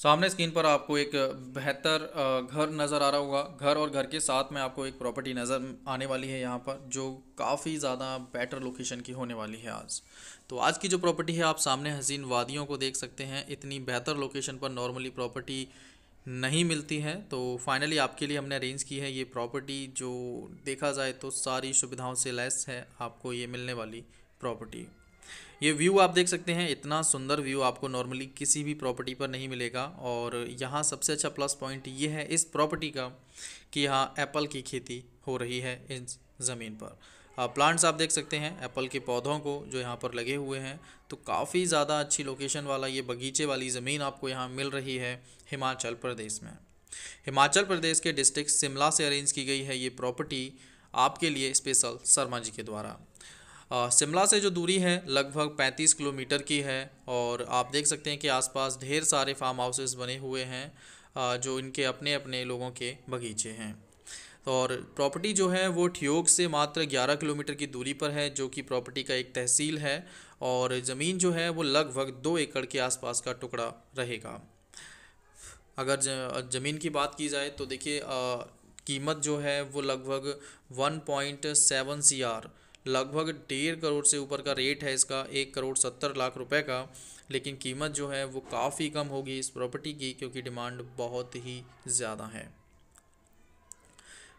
सामने स्क्रीन पर आपको एक बेहतर घर नज़र आ रहा होगा घर और घर के साथ में आपको एक प्रॉपर्टी नज़र आने वाली है यहाँ पर जो काफ़ी ज़्यादा बेटर लोकेशन की होने वाली है आज तो आज की जो प्रॉपर्टी है आप सामने हसीन वादियों को देख सकते हैं इतनी बेहतर लोकेशन पर नॉर्मली प्रॉपर्टी नहीं मिलती है तो फाइनली आपके लिए हमने अरेंज की है ये प्रॉपर्टी जो देखा जाए तो सारी सुविधाओं से लैस है आपको ये मिलने वाली प्रॉपर्टी ये व्यू आप देख सकते हैं इतना सुंदर व्यू आपको नॉर्मली किसी भी प्रॉपर्टी पर नहीं मिलेगा और यहाँ सबसे अच्छा प्लस पॉइंट ये है इस प्रॉपर्टी का कि यहाँ एप्पल की खेती हो रही है इस ज़मीन पर प्लांट्स आप देख सकते हैं एप्पल के पौधों को जो यहाँ पर लगे हुए हैं तो काफ़ी ज़्यादा अच्छी लोकेशन वाला ये बगीचे वाली ज़मीन आपको यहाँ मिल रही है हिमाचल प्रदेश में हिमाचल प्रदेश के डिस्ट्रिक्ट शिमला से अरेंज की गई है ये प्रॉपर्टी आपके लिए स्पेशल शर्मा जी के द्वारा शिमला से जो दूरी है लगभग 35 किलोमीटर की है और आप देख सकते हैं कि आसपास ढेर सारे फार्म हाउसेस बने हुए हैं जो इनके अपने अपने लोगों के बगीचे हैं और प्रॉपर्टी जो है वो ठियोग से मात्र 11 किलोमीटर की दूरी पर है जो कि प्रॉपर्टी का एक तहसील है और ज़मीन जो है वो लगभग दो एकड़ के आसपास का टुकड़ा रहेगा अगर ज़मीन की बात की जाए तो देखिए कीमत जो है वो लगभग one point seven C R लगभग डेढ़ करोड़ से ऊपर का रेट है इसका एक करोड़ सत्तर लाख रुपए का लेकिन कीमत जो है वो काफ़ी कम होगी इस प्रॉपर्टी की क्योंकि डिमांड बहुत ही ज़्यादा है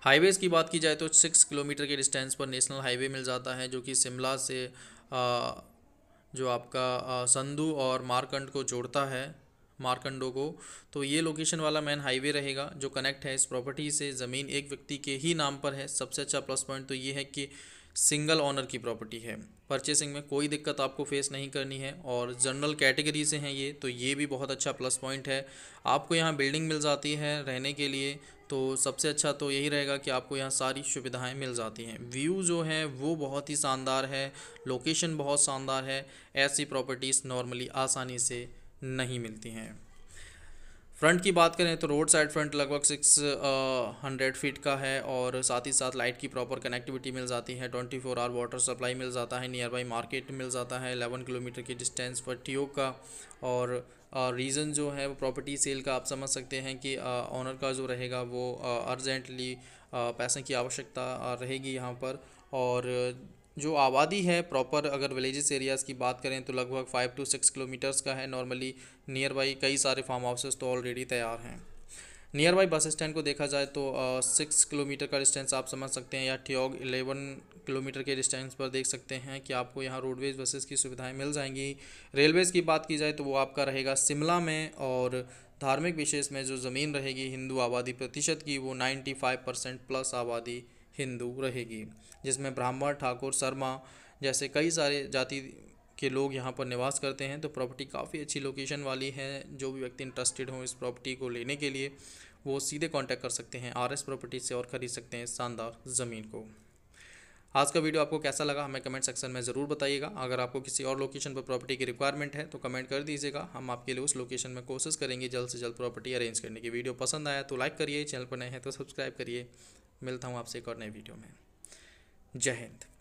हाईवेज़ की बात की जाए तो सिक्स किलोमीटर के डिस्टेंस पर नेशनल हाईवे मिल जाता है जो कि शिमला से जो आपका संधू और मारकंड को जोड़ता है मारकंडो को तो ये लोकेशन वाला मेन हाईवे रहेगा जो कनेक्ट है इस प्रॉपर्टी से ज़मीन एक व्यक्ति के ही नाम पर है सबसे अच्छा प्लस पॉइंट तो ये है कि सिंगल ऑनर की प्रॉपर्टी है परचेसिंग में कोई दिक्कत आपको फेस नहीं करनी है और जनरल कैटेगरी से हैं ये तो ये भी बहुत अच्छा प्लस पॉइंट है आपको यहाँ बिल्डिंग मिल जाती है रहने के लिए तो सबसे अच्छा तो यही रहेगा कि आपको यहाँ सारी सुविधाएं मिल जाती हैं व्यू जो है वो बहुत ही शानदार है लोकेशन बहुत शानदार है ऐसी प्रॉपर्टीज़ नॉर्मली आसानी से नहीं मिलती हैं फ्रंट की बात करें तो रोड साइड फ्रंट लगभग सिक्स हंड्रेड फीट का है और साथ ही साथ लाइट की प्रॉपर कनेक्टिविटी मिल जाती है twenty four hour water supply मिल जाता है नियर बाई मार्केट मिल जाता है एलेवन किलोमीटर की डिस्टेंस पर ट्यूब का और रीज़न uh, जो है वो प्रॉपर्टी सेल का आप समझ सकते हैं कि ऑनर uh, का जो रहेगा वो अर्जेंटली uh, पैसे की आवश्यकता रहेगी यहाँ पर और जो आबादी है प्रॉपर अगर विलेजेस एरियाज़ की बात करें तो लगभग फ़ाइव टू सिक्स किलोमीटर्स का है नॉर्मली नियर बाई कई सारे फार्म हाउसेस तो ऑलरेडी तैयार हैं नियर बाई बस स्टैंड को देखा जाए तो सिक्स uh, किलोमीटर का डिस्टेंस आप समझ सकते हैं या ठियोग एलेवन किलोमीटर के डिस्टेंस पर देख सकते हैं कि आपको यहाँ रोडवेज बसेस की सुविधाएं मिल जाएंगी रेलवेज़ की बात की जाए तो वो आपका रहेगा शिमला में और धार्मिक विशेष में जो ज़मीन रहेगी हिंदू आबादी प्रतिशत की वो फाइव परसेंट प्लस आबादी हिंदू रहेगी जिसमें ब्राह्मण ठाकुर शर्मा जैसे कई सारे जाति के लोग यहाँ पर निवास करते हैं तो प्रॉपर्टी काफ़ी अच्छी लोकेशन वाली है जो भी व्यक्ति इंटरेस्टेड हो इस प्रॉपर्टी को लेने के लिए वो सीधे कांटेक्ट कर सकते हैं आर एस प्रॉपर्टी से और ख़रीद सकते हैं शानदार ज़मीन को आज का वीडियो आपको कैसा लगा हमें कमेंट सेक्शन में ज़रूर बताइएगा अगर आपको किसी और लोकेशन पर प्रॉपर्टी की रिक्वायरमेंट है तो कमेंट कर दीजिएगा हम आपके लिए उस लोकेशन में कोशिश करेंगे जल्द से जल्द प्रॉपर्टी अरेंज करने की वीडियो पसंद आया तो लाइक करिए चैनल पर नए हैं तो सब्सक्राइब करिए मिलता हूँ आपसे एक और नए वीडियो में जय हिंद